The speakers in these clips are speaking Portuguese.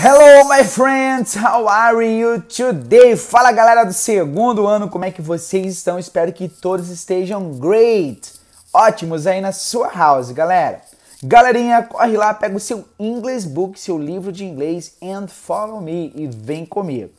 Hello, my friends! How are you today? Fala, galera do segundo ano, como é que vocês estão? Espero que todos estejam great, ótimos aí na sua house, galera. Galerinha, corre lá, pega o seu English Book, seu livro de inglês, and follow me e vem comigo.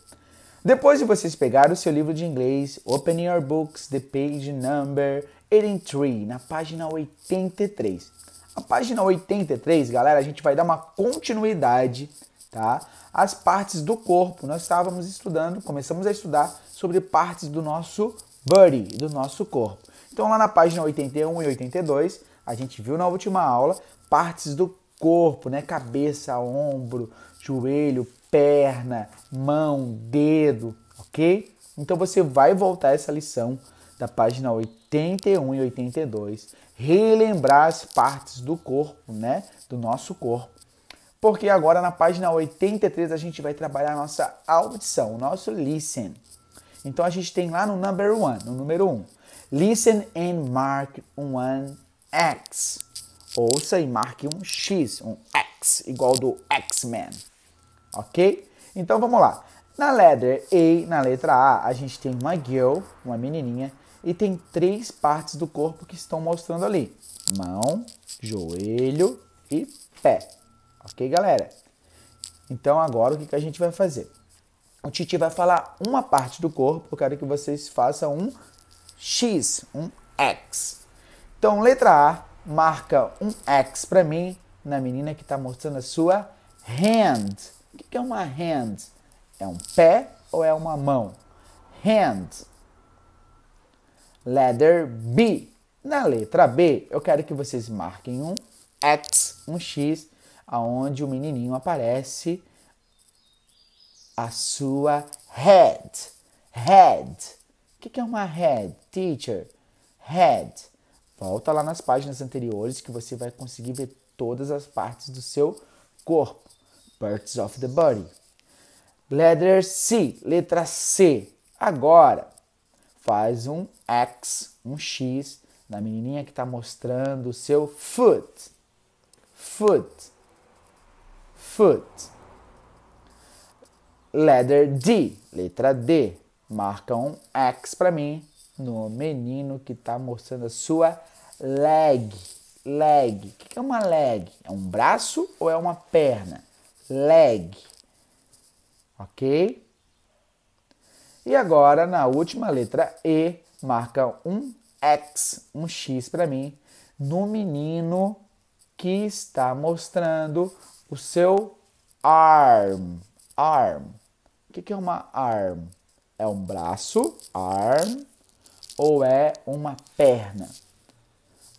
Depois de vocês pegarem o seu livro de inglês, open your books, the page number 83, na página 83. A página 83, galera, a gente vai dar uma continuidade tá? As partes do corpo, nós estávamos estudando, começamos a estudar sobre partes do nosso body, do nosso corpo. Então lá na página 81 e 82, a gente viu na última aula partes do corpo, né? Cabeça, ombro, joelho, perna, mão, dedo, ok? Então você vai voltar essa lição da página 81 e 82, relembrar as partes do corpo, né? Do nosso corpo porque agora na página 83 a gente vai trabalhar a nossa audição, o nosso listen. Então a gente tem lá no number one, no número 1, um, listen and mark one X. Ouça e marque um X, um X, igual do X-Men. Ok? Então vamos lá. Na letra A, na letra A, a gente tem uma girl, uma menininha, e tem três partes do corpo que estão mostrando ali: mão, joelho e pé. Ok, galera? Então agora o que, que a gente vai fazer? O Titi vai falar uma parte do corpo, eu quero que vocês façam um X, um X. Então, letra A, marca um X para mim na menina que está mostrando a sua hand. O que, que é uma hand? É um pé ou é uma mão? Hand. Letter B. Na letra B, eu quero que vocês marquem um X, um X aonde o menininho aparece a sua head. Head. O que é uma head, teacher? Head. Volta lá nas páginas anteriores que você vai conseguir ver todas as partes do seu corpo. Parts of the body. Letter C, letra C. Agora, faz um X, um X na menininha que está mostrando o seu foot. Foot foot. Letter D, letra D. Marca um X para mim no menino que está mostrando a sua leg. Leg. O que é uma leg? É um braço ou é uma perna? Leg. Ok? E agora, na última letra E, marca um X, um X para mim, no menino que está mostrando o seu arm. Arm. O que é uma arm? É um braço, arm, ou é uma perna?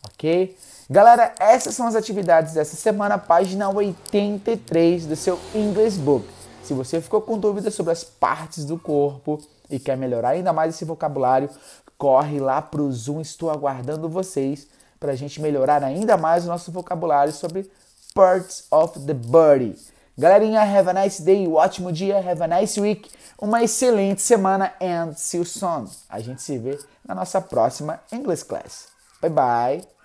Ok? Galera, essas são as atividades dessa semana, página 83 do seu English Book. Se você ficou com dúvidas sobre as partes do corpo e quer melhorar ainda mais esse vocabulário, corre lá para o Zoom, estou aguardando vocês para a gente melhorar ainda mais o nosso vocabulário sobre parts of the body. Galerinha, have a nice day, um ótimo dia, have a nice week, uma excelente semana and see you soon. A gente se vê na nossa próxima English Class. Bye bye.